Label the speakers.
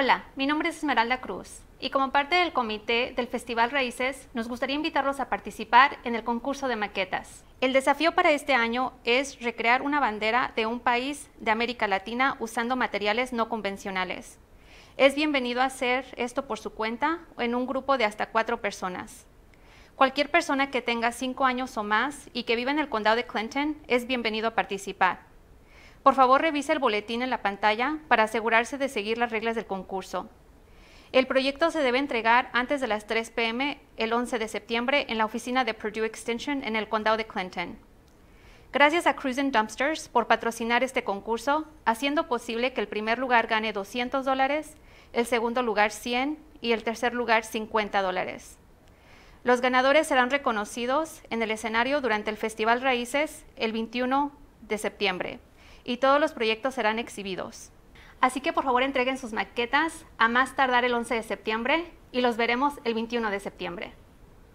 Speaker 1: Hola, mi nombre es Esmeralda Cruz y como parte del comité del Festival Raíces nos gustaría invitarlos a participar en el concurso de maquetas. El desafío para este año es recrear una bandera de un país de América Latina usando materiales no convencionales. Es bienvenido a hacer esto por su cuenta o en un grupo de hasta cuatro personas. Cualquier persona que tenga cinco años o más y que vive en el condado de Clinton es bienvenido a participar. Por favor, revise el boletín en la pantalla para asegurarse de seguir las reglas del concurso. El proyecto se debe entregar antes de las 3 p.m. el 11 de septiembre en la oficina de Purdue Extension en el condado de Clinton. Gracias a Cruise Dumpsters por patrocinar este concurso, haciendo posible que el primer lugar gane 200 dólares, el segundo lugar 100 y el tercer lugar 50 dólares. Los ganadores serán reconocidos en el escenario durante el Festival Raíces el 21 de septiembre y todos los proyectos serán exhibidos. Así que por favor entreguen sus maquetas a más tardar el 11 de septiembre y los veremos el 21 de septiembre.